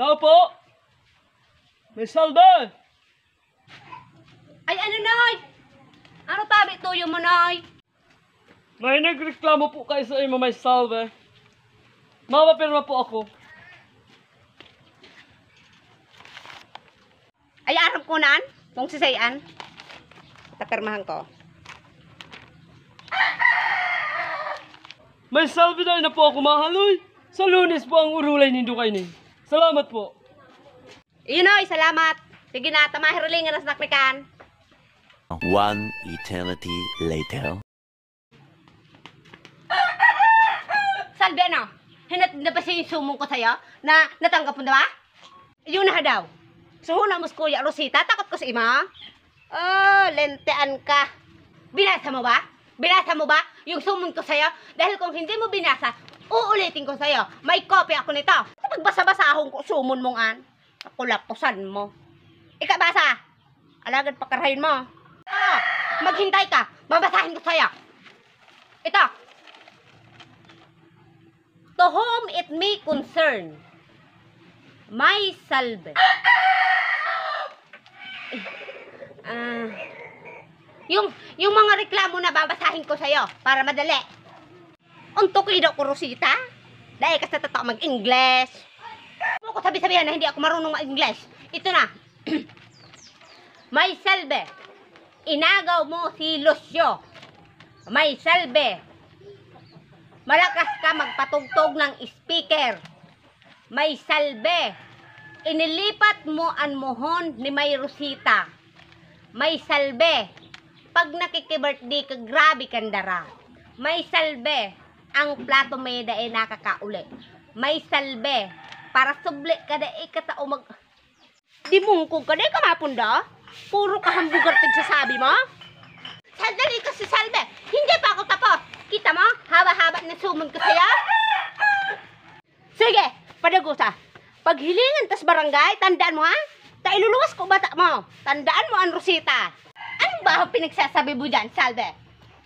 Tao po! May salba! Ay, ano, Nay? Ano tabi tuyo mo, Noy? May nagreklamo po kayo sa inyo, may salba. Eh. Mapapirma po ako. Ay, arang kunan, mong sisayan. Tapirmahan ko. May salba na na po ako, mahaloy. Sa lunes po ang urulay nindo kayo niyo. Eh. Salamat po. Inoy, salamat. Sige na, tamahirling nga nasakrikan. One eternity later. Salve, ano? Hinat na ba siya yung ko sa'yo? Na natanggap mo na ba? Yun na daw. Suhuna mo Kuya Rosita, takot ko sa ima. Oh, lentean ka. Binasa mo ba? Binasa mo ba yung sumun ko sa'yo? Dahil kung hindi mo binasa, Uulitin ko sa'yo, may copy ako nito. pagbasa basa-basa akong sumon mong an, kulapusan mo. Ikabasa! Alagad pakarahin mo. Ah, maghintay ka, mabasahin ko sa'yo. Ito. To whom it may concern, my salve. Ah, uh, yung, yung mga reklamo na babasahin ko sa'yo para madali. Untuk ido ko Rosita. Dahil kasi tatatak mag-English. Ano ko sabi-sabihan na hindi ako marunong mag-English. Ito na. May salbe. Inagaw mo si Lucio. May salbe. Malakas ka magpatugtog ng speaker. May salbe. Inilipat mo ang mohon ni May Rosita. May salbe. Pag nakikibirthday ka, grabe kandara. May salbe ang plato may dae nakakaulit. May salbe, para subli ka dae katao mag... Di mungkog ka dae kamapon da? Puro kahambugar tigsasabi mo? Sandali ka si salbe, hindi pa ako tapos. Kita mo, haba-haba na sumun ko sa'yo. Sige, padagusa. Paghilingan tas barangay, tandaan mo ha? Ta Tailuluwas ko bata mo. Tandaan mo ang Rosita. Ano ba ang pinagsasabi mo dyan, Salve?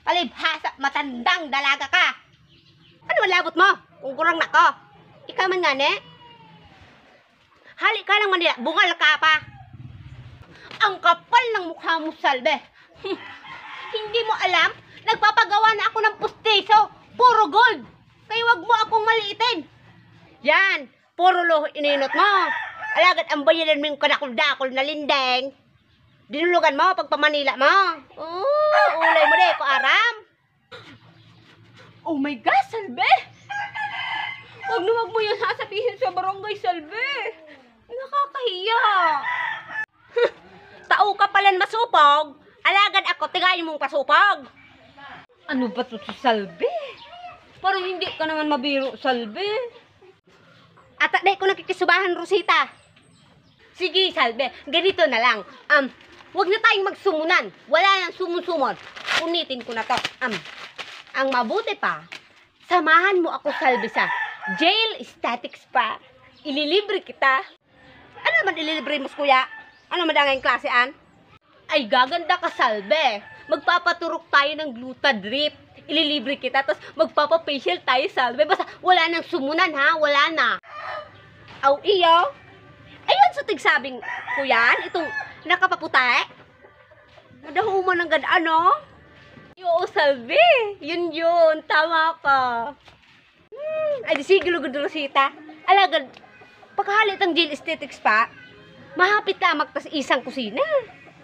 Palibhasa, matandang dalaga ka labot mo? Kung kurang nako. Ikaw man nga ne? Halik ka lang man nila, bungal ka pa. Ang kapal ng mukha mo, Salve. Hmm. Hindi mo alam, nagpapagawa na ako ng pustiso. Puro gold. Kaya wag mo akong maliitin. Yan, puro loho ininot mo. Alagat ang bayanan mo yung kanakul-dakul na lindeng. Dinulugan mo pag pamanila mo. Oo, uh, ulay mo de, ko aram. Oh my God, Salve! Wag mo yung sasabihin sa barangay Salve. Nakakahiya. Tao ka palan masupog. Alagad ako, tigayin mong pasupog. Ano ba to sa Salve? Pero hindi ka naman mabiro, Salve. At dahil ko nakikisubahan, Rosita. Sige, Salve, ganito na lang. Um, wag na tayong magsumunan. Wala nang sumusumon. Punitin ko na to. Um, ang mabuti pa, samahan mo ako, Salve, sa Jail statics pa. Ililibre kita. Ano naman ililibre mo, kuya? Ano madangayang klase, an? Ay, gaganda ka, Salve. Magpapaturok tayo ng gluta drip. Ililibre kita, tapos magpapafacial tayo, Salve. Basta wala nang sumunan, ha? Wala na. Aw, iyo. Ayun, sa tigsabing, kuya, itong nakapaputay. Madahuman ng ganda, ano? Oo, Salve. Yun yun. Tama ka. Ay, di sigilo gudulo Alagad, pagkahalit ang jail aesthetics pa, mahapit lamang magtas isang kusina.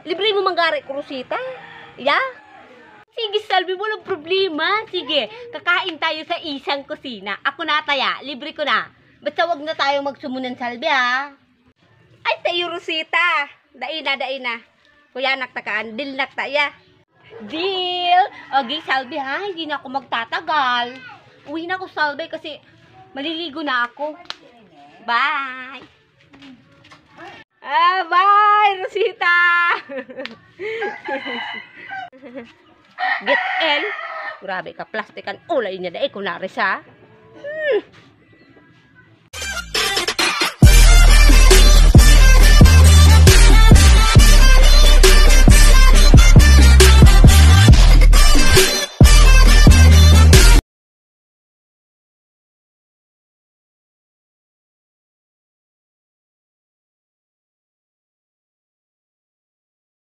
Libre mo manggari ko, Rosita. Yeah? Sige, Salvi, walang problema. Sige, kakain tayo sa isang kusina. Ako na taya, libre ko na. Basta wag na tayo magsumunan, Salvi, ha? Ay, sa iyo, Rosita. Daina, daina. Kuya, naktakaan. Dil, naktaya. Deal! Okay, Salvi, ha? Hindi na ako magtatagal uwi na ako sa kasi maliligo na ako. Bye! Ah, bye, Rosita! Get L. Grabe ka, plastikan ulay niya dahil kunwari sa... Hmm.